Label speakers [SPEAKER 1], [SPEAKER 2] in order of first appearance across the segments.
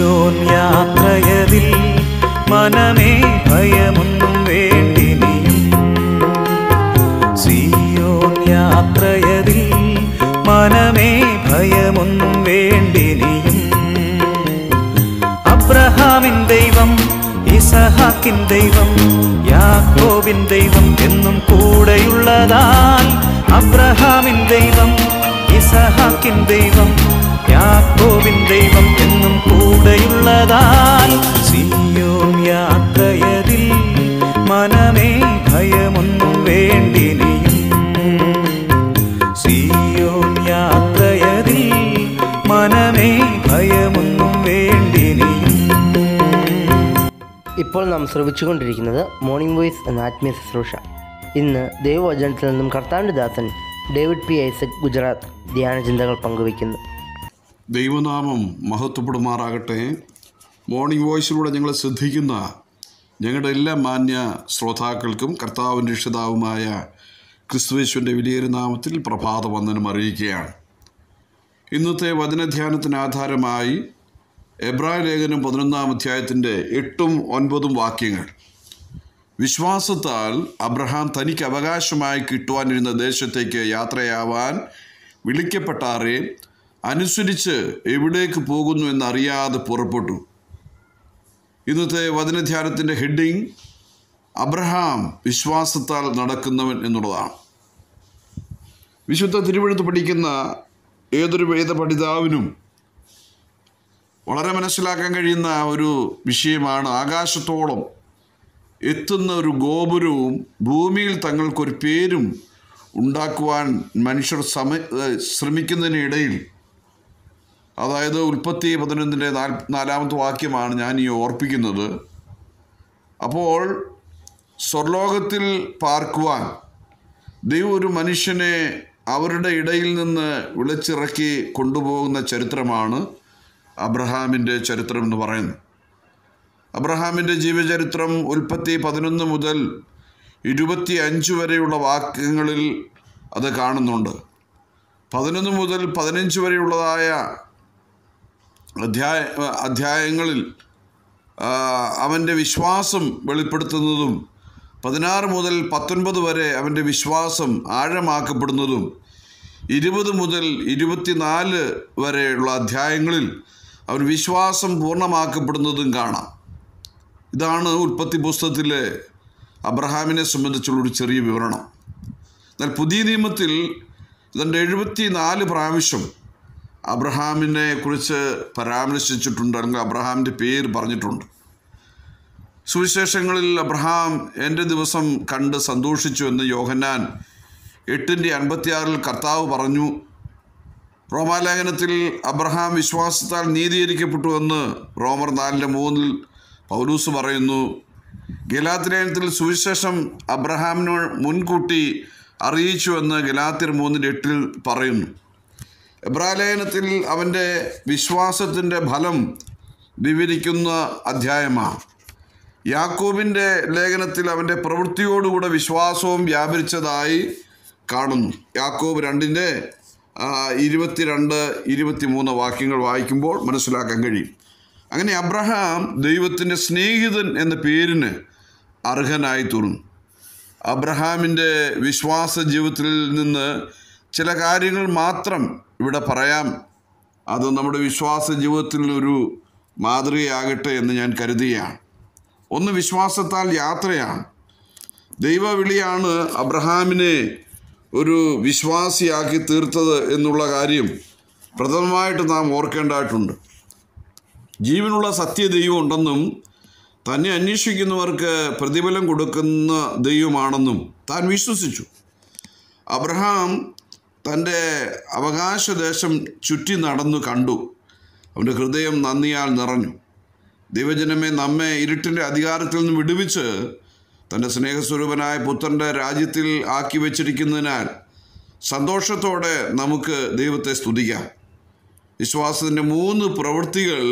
[SPEAKER 1] സിയോൻ യാത്രയതിൽ മനമേ ഭയമൊന്നും വേണ്ടിനിയും സിയോൻ യാത്രയതിൽ മനമേ ഭയമൊന്നും വേണ്ടിനിയും അബ്രഹാമിൻ ദൈവം ഇസഹാക്കിൻ ദൈവം യാക്കോബിൻ ദൈവം എന്നും കൂടെയുള്ളതാൽ അബ്രഹാമിൻ ദൈവം ഇസഹാക്കിൻ ദൈവം യാക്കോവിൻ ദൈവം എന്നും കൂടെയുള്ളതാൽ സിയോം യാത്രയതിൽ മനമേ ഭയമൊന്നും വേണ്ടിനിയും സിയോം യാത്രയതിൽ മനമേ ഭയമൊന്നും വേണ്ടിനിയും ഇപ്പോൾ നാം ശ്രവിച്ചുകൊണ്ടിരിക്കുന്നത് മോർണിംഗ് വോയിസ് എന്ന ആത്മീയ ശുശ്രൂഷ ഇന്ന് ദൈവവചനത്തിൽ നിന്നും കർത്താവിൻ്റെ ദാസൻ ഡേവിഡ് പി ഐസക് ഗുജറാത്ത് ധ്യാന ചിന്തകൾ പങ്കുവയ്ക്കുന്നു ദൈവനാമം മഹത്വപ്പെടുമാറാകട്ടെ മോർണിംഗ് വോയിസിലൂടെ ഞങ്ങളെ ശ്രദ്ധിക്കുന്ന ഞങ്ങളുടെ എല്ലാ മാന്യ ശ്രോതാക്കൾക്കും കർത്താവിൻ്റെ രക്ഷിതാവുമായ ക്രിസ്തുവേശുവിൻ്റെ വിലയേറി നാമത്തിൽ പ്രഭാത വന്ദനം അറിയിക്കുകയാണ് ഇന്നത്തെ വചനധ്യാനത്തിന് ആധാരമായി എബ്രായ ലേഖനം പതിനൊന്നാം അധ്യായത്തിൻ്റെ എട്ടും ഒൻപതും വാക്യങ്ങൾ വിശ്വാസത്താൽ അബ്രഹാം തനിക്ക് അവകാശമായി കിട്ടുവാനിരുന്ന ദേശത്തേക്ക് യാത്രയാവാൻ വിളിക്കപ്പെട്ടാറേ അനുസരിച്ച് എവിടേക്ക് പോകുന്നു എന്നറിയാതെ പുറപ്പെട്ടു ഇന്നത്തെ വചനധ്യാനത്തിൻ്റെ ഹെഡിങ് അബ്രഹാം വിശ്വാസത്താൽ നടക്കുന്നവൻ എന്നുള്ളതാണ് വിശുദ്ധ തിരുവഴുത്ത് പഠിക്കുന്ന ഏതൊരു വേദ പഠിതാവിനും വളരെ മനസ്സിലാക്കാൻ കഴിയുന്ന ഒരു വിഷയമാണ് ആകാശത്തോളം എത്തുന്ന ഒരു ഗോപുരവും ഭൂമിയിൽ തങ്ങൾക്കൊരു പേരും ഉണ്ടാക്കുവാൻ മനുഷ്യർ ശ്രമിക്കുന്നതിനിടയിൽ അതായത് ഉൽപ്പത്തി പതിനൊന്നിൻ്റെ നാൽ നാലാമത്തെ വാക്യമാണ് ഞാൻ ഈ ഓർപ്പിക്കുന്നത് അപ്പോൾ സ്വർലോകത്തിൽ പാർക്കുവാൻ ദൈവം ഒരു മനുഷ്യനെ അവരുടെ ഇടയിൽ നിന്ന് വിളിച്ചിറക്കി കൊണ്ടുപോകുന്ന ചരിത്രമാണ് അബ്രഹാമിൻ്റെ ചരിത്രം എന്ന് പറയുന്നത് അബ്രഹാമിൻ്റെ ജീവചരിത്രം ഉൽപ്പത്തി പതിനൊന്ന് മുതൽ ഇരുപത്തി അഞ്ച് വരെയുള്ള വാക്യങ്ങളിൽ അത് കാണുന്നുണ്ട് പതിനൊന്ന് മുതൽ പതിനഞ്ച് വരെയുള്ളതായ അധ്യായ അധ്യായങ്ങളിൽ അവൻ്റെ വിശ്വാസം വെളിപ്പെടുത്തുന്നതും പതിനാറ് മുതൽ പത്തൊൻപത് വരെ അവൻ്റെ വിശ്വാസം ആഴമാക്കപ്പെടുന്നതും ഇരുപത് മുതൽ ഇരുപത്തിനാല് വരെയുള്ള അധ്യായങ്ങളിൽ അവൻ വിശ്വാസം പൂർണ്ണമാക്കപ്പെടുന്നതും കാണാം ഇതാണ് ഉൽപ്പത്തി പുസ്തകത്തിലെ അബ്രഹാമിനെ സംബന്ധിച്ചുള്ളൊരു ചെറിയ വിവരണം എന്നാൽ പുതിയ നിയമത്തിൽ ഇതിൻ്റെ എഴുപത്തി നാല് പ്രാവശ്യം അബ്രഹാമിനെ കുറിച്ച് അല്ലെങ്കിൽ അബ്രഹാമിൻ്റെ പേര് പറഞ്ഞിട്ടുണ്ട് സുവിശേഷങ്ങളിൽ അബ്രഹാം എൻ്റെ ദിവസം കണ്ട് സന്തോഷിച്ചു എന്ന് യോഹന്നാൻ എട്ടിൻ്റെ അൻപത്തിയാറിൽ കർത്താവ് പറഞ്ഞു റോമാലേഖനത്തിൽ അബ്രഹാം വിശ്വാസത്താൽ നീതീകരിക്കപ്പെട്ടു എന്ന് റോമർ നാലിൻ്റെ മൂന്നിൽ പൗലൂസ് പറയുന്നു ഗലാത്തിലേനത്തിൽ സുവിശേഷം അബ്രഹാമിനോ മുൻകൂട്ടി എന്ന് ഗലാത്തിർ മൂന്നിൻ്റെ എട്ടിൽ പറയുന്നു എബ്രാലയനത്തിൽ അവൻ്റെ വിശ്വാസത്തിൻ്റെ ഫലം വിവരിക്കുന്ന അധ്യായമാണ് യാക്കൂബിൻ്റെ ലേഖനത്തിൽ അവൻ്റെ പ്രവൃത്തിയോടുകൂടെ വിശ്വാസവും വ്യാപരിച്ചതായി കാണുന്നു യാക്കൂബ് രണ്ടിൻ്റെ ഇരുപത്തിരണ്ട് മൂന്ന് വാക്യങ്ങൾ വായിക്കുമ്പോൾ മനസ്സിലാക്കാൻ കഴിയും അങ്ങനെ അബ്രഹാം ദൈവത്തിൻ്റെ സ്നേഹിതൻ എന്ന പേരിന് അർഹനായി തീർന്നു അബ്രഹാമിൻ്റെ വിശ്വാസ ജീവിതത്തിൽ നിന്ന് ചില കാര്യങ്ങൾ മാത്രം ഇവിടെ പറയാം അത് നമ്മുടെ വിശ്വാസ ജീവിതത്തിൽ ഒരു മാതൃകയാകട്ടെ എന്ന് ഞാൻ കരുതുകയാണ് ഒന്ന് വിശ്വാസത്താൽ യാത്രയാണ് ദൈവവിളിയാണ് അബ്രഹാമിനെ ഒരു വിശ്വാസിയാക്കി തീർത്തത് എന്നുള്ള കാര്യം പ്രഥമമായിട്ട് നാം ഓർക്കേണ്ടതായിട്ടുണ്ട് ജീവനുള്ള സത്യ ദൈവം ഉണ്ടെന്നും തന്നെ അന്വേഷിക്കുന്നവർക്ക് പ്രതിഫലം കൊടുക്കുന്ന ദൈവമാണെന്നും താൻ വിശ്വസിച്ചു അബ്രഹാം തൻ്റെ അവകാശദേശം ചുറ്റി നടന്നു കണ്ടു അവൻ്റെ ഹൃദയം നന്ദിയാൽ നിറഞ്ഞു ദൈവജനമേ നമ്മെ ഇരുട്ടിൻ്റെ അധികാരത്തിൽ നിന്ന് വിടുവിച്ച് തൻ്റെ സ്നേഹസ്വരൂപനായ പുത്രൻ്റെ രാജ്യത്തിൽ ആക്കി വച്ചിരിക്കുന്നതിനാൽ സന്തോഷത്തോടെ നമുക്ക് ദൈവത്തെ സ്തുതിക്കാം വിശ്വാസത്തിൻ്റെ മൂന്ന് പ്രവൃത്തികൾ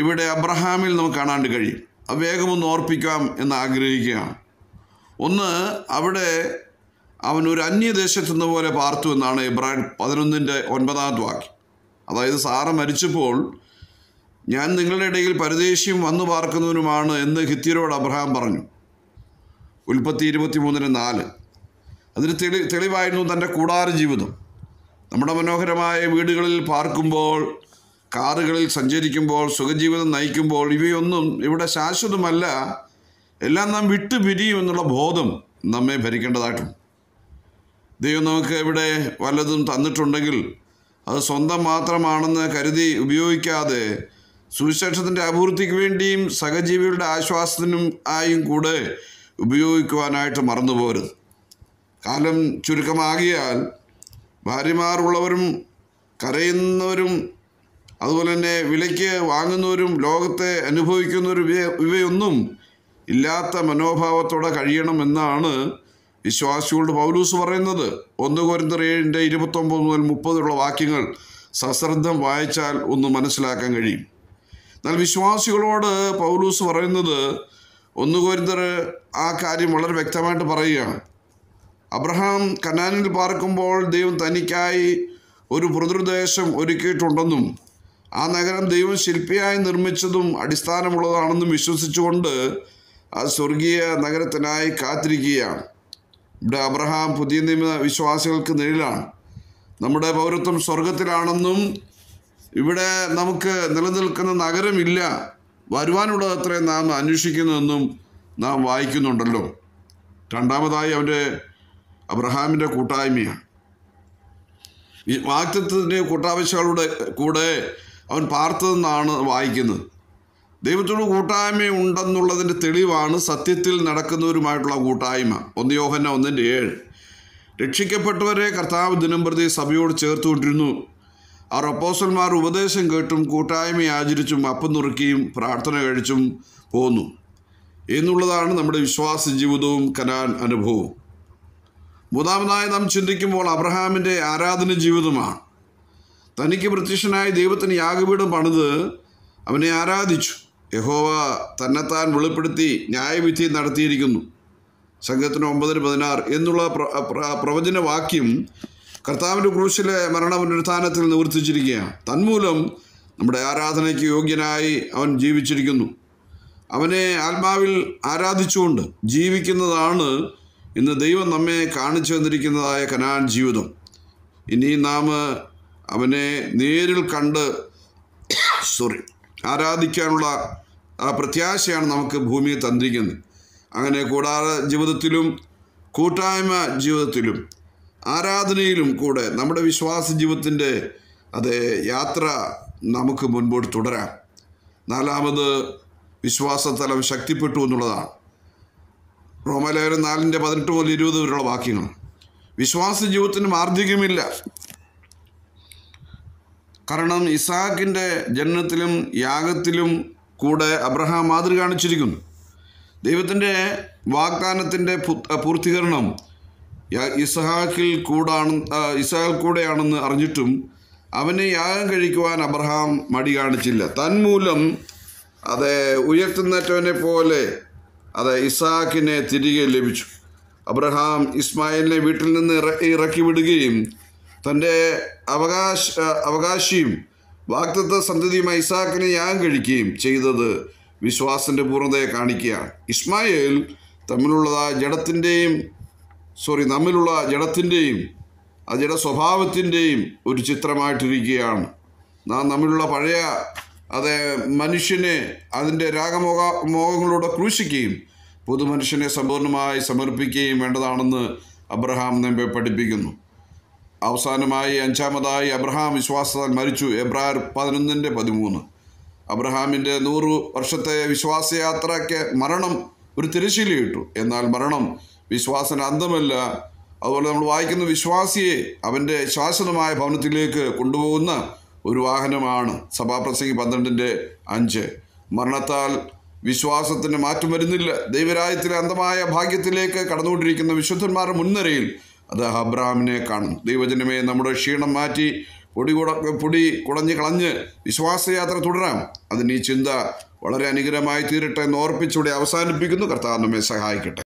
[SPEAKER 1] ഇവിടെ അബ്രഹാമിൽ നമുക്ക് കാണാണ്ട് കഴിയും വേഗമൊന്ന് ഓർപ്പിക്കാം എന്ന് ആഗ്രഹിക്കുകയാണ് ഒന്ന് അവിടെ അവൻ ഒരു അന്യദേശത്തുനിന്ന് പോലെ പാർത്തു എന്നാണ് ഇബ്രാൻ പതിനൊന്നിൻ്റെ ഒൻപതാം വാക്യം അതായത് സാറ മരിച്ചപ്പോൾ ഞാൻ നിങ്ങളുടെ ഇടയിൽ പരദേശിയും വന്നു പാർക്കുന്നവനുമാണ് എന്ന് ഹിത്യരോട് അബ്രഹാം പറഞ്ഞു ഉൽപ്പത്തി ഇരുപത്തി മൂന്നിന് നാല് അതിന് തെളി തെളിവായിരുന്നു തൻ്റെ കൂടാര ജീവിതം നമ്മുടെ മനോഹരമായ വീടുകളിൽ പാർക്കുമ്പോൾ കാറുകളിൽ സഞ്ചരിക്കുമ്പോൾ സുഖജീവിതം നയിക്കുമ്പോൾ ഇവയൊന്നും ഇവിടെ ശാശ്വതമല്ല എല്ലാം നാം വിട്ടുപിരിയും എന്നുള്ള ബോധം നമ്മെ ഭരിക്കേണ്ടതായിട്ടുണ്ട് ദൈവം നമുക്ക് ഇവിടെ വല്ലതും തന്നിട്ടുണ്ടെങ്കിൽ അത് സ്വന്തം മാത്രമാണെന്ന് കരുതി ഉപയോഗിക്കാതെ സുവിശേഷത്തിൻ്റെ അഭിവൃദ്ധിക്ക് വേണ്ടിയും സഹജീവികളുടെ ആശ്വാസത്തിനും ആയും കൂടെ ഉപയോഗിക്കുവാനായിട്ട് മറന്നു പോരുത് കാലം ചുരുക്കമാകിയാൽ ഭാര്യമാരുള്ളവരും കരയുന്നവരും അതുപോലെ തന്നെ വിലയ്ക്ക് വാങ്ങുന്നവരും ലോകത്തെ അനുഭവിക്കുന്നവരും ഇവയൊന്നും ഇല്ലാത്ത മനോഭാവത്തോടെ കഴിയണമെന്നാണ് വിശ്വാസിയോട് പൗലൂസ് പറയുന്നത് ഒന്ന് കോരിന്തർ ഏഴിൻ്റെ ഇരുപത്തൊമ്പത് മുതൽ മുപ്പതുള്ള വാക്യങ്ങൾ സശ്രദ്ധം വായിച്ചാൽ ഒന്ന് മനസ്സിലാക്കാൻ കഴിയും എന്നാൽ വിശ്വാസികളോട് പൗലൂസ് പറയുന്നത് ഒന്ന് കോരിന്തർ ആ കാര്യം വളരെ വ്യക്തമായിട്ട് പറയുകയാണ് അബ്രഹാം കനാനിൽ പാർക്കുമ്പോൾ ദൈവം തനിക്കായി ഒരു പ്രതിദേശം ഒരുക്കിയിട്ടുണ്ടെന്നും ആ നഗരം ദൈവം ശില്പിയായി നിർമ്മിച്ചതും അടിസ്ഥാനമുള്ളതാണെന്നും വിശ്വസിച്ചുകൊണ്ട് ആ സ്വർഗീയ നഗരത്തിനായി കാത്തിരിക്കുകയാണ് ഇവിടെ അബ്രഹാം പുതിയ നിയമ വിശ്വാസികൾക്ക് നിഴലാണ് നമ്മുടെ പൗരത്വം സ്വർഗത്തിലാണെന്നും ഇവിടെ നമുക്ക് നിലനിൽക്കുന്ന നഗരമില്ല വരുവാനുള്ളതത്രേ നാം അന്വേഷിക്കുന്നതെന്നും നാം വായിക്കുന്നുണ്ടല്ലോ രണ്ടാമതായി അവൻ്റെ അബ്രഹാമിൻ്റെ കൂട്ടായ്മയാണ് വാക്തത്വത്തിൻ്റെ കൂട്ടാവശ്യങ്ങളുടെ കൂടെ അവൻ പാർത്തതെന്നാണ് വായിക്കുന്നത് ദൈവത്തോട് കൂട്ടായ്മ ഉണ്ടെന്നുള്ളതിൻ്റെ തെളിവാണ് സത്യത്തിൽ നടക്കുന്നവരുമായിട്ടുള്ള കൂട്ടായ്മ ഒന്ന് യോഹന്ന ഒന്നിൻ്റെ ഏഴ് രക്ഷിക്കപ്പെട്ടവരെ കർത്താവ് ദിനംപ്രതി സഭയോട് ചേർത്തുകൊണ്ടിരുന്നു അവർ അപ്പോസന്മാർ ഉപദേശം കേട്ടും കൂട്ടായ്മ ആചരിച്ചും അപ്പം നുറുക്കിയും പ്രാർത്ഥന കഴിച്ചും പോന്നു എന്നുള്ളതാണ് നമ്മുടെ വിശ്വാസ ജീവിതവും കനാൻ അനുഭവവും മൂന്നാമതായി നാം ചിന്തിക്കുമ്പോൾ അബ്രഹാമിൻ്റെ ആരാധന ജീവിതമാണ് തനിക്ക് പ്രത്യക്ഷനായ ദൈവത്തിന് യാഗപീഠം പണിത് അവനെ ആരാധിച്ചു യഹോവ തന്നെത്താൻ വെളിപ്പെടുത്തി ന്യായവിധി നടത്തിയിരിക്കുന്നു സംഘത്തിന് ഒമ്പതിന് പതിനാറ് എന്നുള്ള വാക്യം കർത്താവിൻ്റെ ക്രൂശിലെ മരണപുനരുത്ഥാനത്തിൽ നിവർത്തിച്ചിരിക്കുകയാണ് തന്മൂലം നമ്മുടെ ആരാധനയ്ക്ക് യോഗ്യനായി അവൻ ജീവിച്ചിരിക്കുന്നു അവനെ ആത്മാവിൽ ആരാധിച്ചുകൊണ്ട് ജീവിക്കുന്നതാണ് ഇന്ന് ദൈവം നമ്മെ കാണിച്ചു തന്നിരിക്കുന്നതായ കനാൻ ജീവിതം ഇനി നാം അവനെ നേരിൽ കണ്ട് സോറി ആരാധിക്കാനുള്ള പ്രത്യാശയാണ് നമുക്ക് ഭൂമിയെ തന്നിരിക്കുന്നത് അങ്ങനെ കൂടാതെ ജീവിതത്തിലും കൂട്ടായ്മ ജീവിതത്തിലും ആരാധനയിലും കൂടെ നമ്മുടെ വിശ്വാസ ജീവിതത്തിൻ്റെ അതേ യാത്ര നമുക്ക് മുൻപോട്ട് തുടരാം നാലാമത് വിശ്വാസതലം ശക്തിപ്പെട്ടു എന്നുള്ളതാണ് റോമലേഖനം നാലിൻ്റെ പതിനെട്ട് മുതൽ ഇരുപത് വരെയുള്ള വാക്യങ്ങൾ വിശ്വാസ ജീവിതത്തിന് മാർദ്ദികമില്ല കാരണം ഇസാക്കിൻ്റെ ജനനത്തിലും യാഗത്തിലും കൂടെ അബ്രഹാം മാതൃ കാണിച്ചിരിക്കുന്നു ദൈവത്തിൻ്റെ വാഗ്ദാനത്തിൻ്റെ പൂർത്തീകരണം ഇസഹാക്കിൽ കൂടാണ് ഇസഹാൽ കൂടെയാണെന്ന് അറിഞ്ഞിട്ടും അവനെ യാഗം കഴിക്കുവാൻ അബ്രഹാം മടി കാണിച്ചില്ല തന്മൂലം അത് ഉയർത്തുന്നറ്റവനെ പോലെ അത് ഇസാക്കിനെ തിരികെ ലഭിച്ചു അബ്രഹാം ഇസ്മായിലിനെ വീട്ടിൽ നിന്ന് ഇറക്കി വിടുകയും തൻ്റെ അവകാശ അവകാശിയും വാക്തത്വ സന്തതിയുമായി ഇസാക്കിനെ യാഗം കഴിക്കുകയും ചെയ്തത് വിശ്വാസത്തിൻ്റെ പൂർണ്ണതയെ കാണിക്കുകയാണ് ഇസ്മായേൽ തമ്മിലുള്ള ജഡത്തിൻ്റെയും സോറി തമ്മിലുള്ള ജഡത്തിൻ്റെയും ആ ജഡ സ്വഭാവത്തിൻ്റെയും ഒരു ചിത്രമായിട്ടിരിക്കുകയാണ് നാം തമ്മിലുള്ള പഴയ അതെ മനുഷ്യനെ അതിൻ്റെ രാഗമോഹ മോഹങ്ങളോട് ക്രൂശിക്കുകയും പുതുമനുഷ്യനെ സമ്പൂർണ്ണമായി സമർപ്പിക്കുകയും വേണ്ടതാണെന്ന് അബ്രഹാം നമ്പെ പഠിപ്പിക്കുന്നു അവസാനമായി അഞ്ചാമതായി അബ്രഹാം വിശ്വാസത്താൽ മരിച്ചു എബ്രായർ പതിനൊന്നിൻ്റെ പതിമൂന്ന് അബ്രഹാമിൻ്റെ നൂറ് വർഷത്തെ വിശ്വാസയാത്രയ്ക്ക് മരണം ഒരു കിട്ടു എന്നാൽ മരണം വിശ്വാസന അന്തമല്ല അതുപോലെ നമ്മൾ വായിക്കുന്ന വിശ്വാസിയെ അവൻ്റെ ശാശ്വതമായ ഭവനത്തിലേക്ക് കൊണ്ടുപോകുന്ന ഒരു വാഹനമാണ് സഭാപ്രസംഗി പന്ത്രണ്ടിൻ്റെ അഞ്ച് മരണത്താൽ വിശ്വാസത്തിന് മാറ്റം വരുന്നില്ല ദൈവരാജ്യത്തിലെ അന്തമായ ഭാഗ്യത്തിലേക്ക് കടന്നുകൊണ്ടിരിക്കുന്ന വിശുദ്ധന്മാരുടെ മുൻനിരയിൽ അത് അബ്രഹാമിനെ കാണും ദൈവജനമേ നമ്മുടെ ക്ഷീണം മാറ്റി പൊടി കുട പൊടി കുളഞ്ഞ് കളഞ്ഞ് വിശ്വാസയാത്ര തുടരാം അതിന് ഈ ചിന്ത വളരെ അനുഗ്രഹമായി തീരട്ടെ എന്ന് ഓർപ്പിച്ചൂടെ അവസാനിപ്പിക്കുന്നു കർത്താവ് നമ്മെ സഹായിക്കട്ടെ